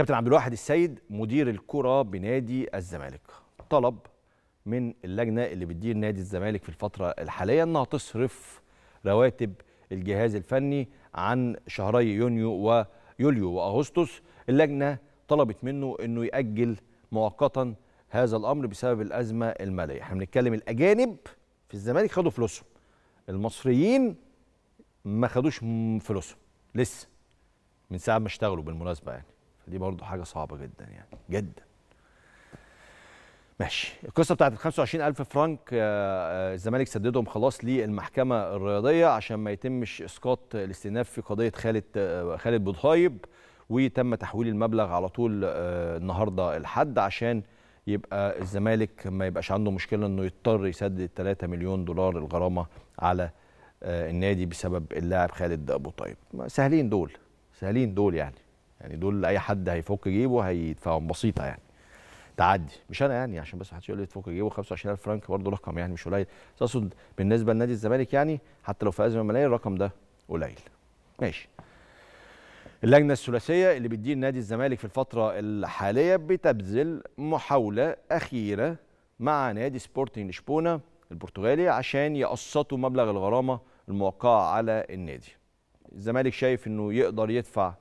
كابتن عبد الواحد السيد مدير الكرة بنادي الزمالك طلب من اللجنة اللي بتدير نادي الزمالك في الفترة الحالية أنها تصرف رواتب الجهاز الفني عن شهري يونيو ويوليو وأغسطس اللجنة طلبت منه أنه يأجل مؤقتا هذا الأمر بسبب الأزمة المالية احنا بنتكلم الأجانب في الزمالك خدوا فلوسهم المصريين ما خدوش فلوسهم لسه من ساعة ما اشتغلوا بالمناسبة يعني فدي برضو حاجه صعبه جدا يعني جدا ماشي القصه بتاعت ال 25000 فرنك آه، آه، الزمالك سددهم خلاص للمحكمه الرياضيه عشان ما يتمش اسقاط الاستئناف في قضيه خالد آه، خالد بوضهايب وتم تحويل المبلغ على طول النهارده الحد عشان يبقى الزمالك ما يبقاش عنده مشكله انه يضطر يسدد 3 مليون دولار الغرامه على النادي بسبب اللاعب خالد ابو طيب سهلين دول سهلين دول يعني يعني دول اي حد هيفك جيبه هيدفعهم بسيطه يعني تعدي مش انا يعني عشان بس محدش يقول لي تفك جيبه 25000 فرنك برضه رقم يعني مش قليل بس اقصد بالنسبه لنادي الزمالك يعني حتى لو في ازمه ماليه الرقم ده قليل ماشي اللجنه الثلاثيه اللي بتدير نادي الزمالك في الفتره الحاليه بتبذل محاوله اخيره مع نادي سبورتنج لشبونه البرتغالي عشان يقسطوا مبلغ الغرامه الموقعه على النادي الزمالك شايف انه يقدر يدفع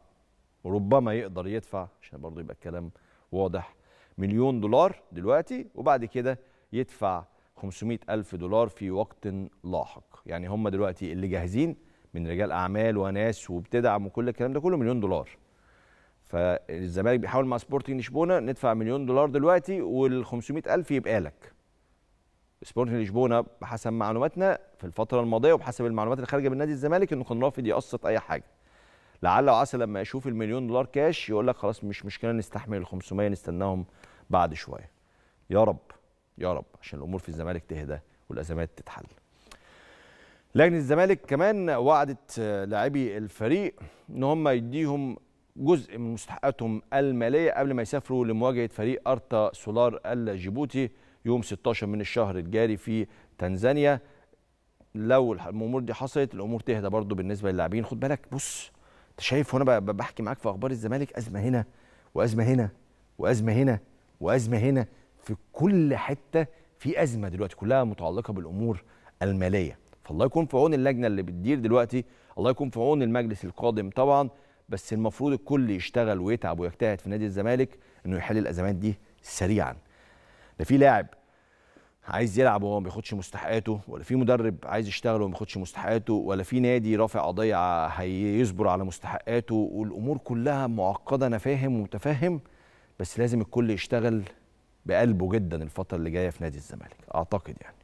ربما يقدر يدفع عشان برضه يبقى الكلام واضح مليون دولار دلوقتي وبعد كده يدفع 500 ألف دولار في وقت لاحق يعني هم دلوقتي اللي جاهزين من رجال أعمال وناس وبتدعم وكل الكلام ده كله مليون دولار فالزمالك بيحاول مع سبورتنج لشبونه ندفع مليون دولار دلوقتي وال 500 ألف يبقى لك سبورتنج لشبونه بحسب معلوماتنا في الفتره الماضيه وبحسب المعلومات اللي خارجه من نادي الزمالك انه كان رافض يقسط اي حاجه لعل وعسى لما يشوف المليون دولار كاش يقول لك خلاص مش مشكله نستحمل ال 500 نستناهم بعد شويه يا رب يا رب عشان الامور في الزمالك تهدى والازمات تتحل لجنه الزمالك كمان وعدت لاعبي الفريق ان هم يديهم جزء من مستحقاتهم الماليه قبل ما يسافروا لمواجهه فريق ارتا سولار الجيبوتي يوم 16 من الشهر الجاري في تنزانيا لو الامور دي حصلت الامور تهدى برضو بالنسبه للاعبين خد بالك بص انت شايف وانا بحكي معاك في اخبار الزمالك ازمه هنا وازمه هنا وازمه هنا وازمه هنا في كل حته في ازمه دلوقتي كلها متعلقه بالامور الماليه فالله يكون في عون اللجنه اللي بتدير دلوقتي الله يكون في عون المجلس القادم طبعا بس المفروض الكل يشتغل ويتعب ويجتهد في نادي الزمالك انه يحل الازمات دي سريعا ده في لاعب عايز يلعب وهو ما بياخدش مستحقاته ولا في مدرب عايز يشتغل وما بياخدش مستحقاته ولا في نادي رافع قضيه هيصبر على مستحقاته والامور كلها معقده انا فاهم ومتفهم بس لازم الكل يشتغل بقلبه جدا الفتره اللي جايه في نادي الزمالك اعتقد يعني